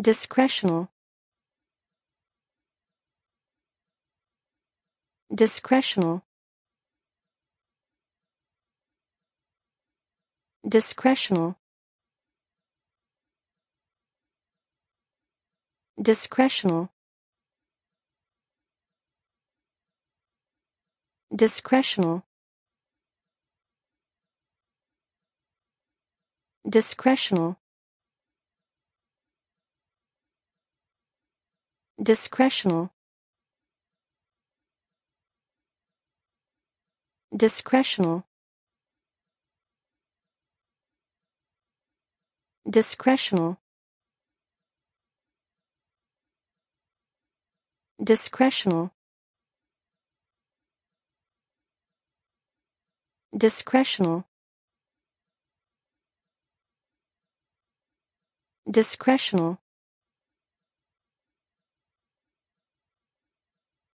discretional discretional discretional discretional discretional discretional discretional discretional discretional discretional discretional discretional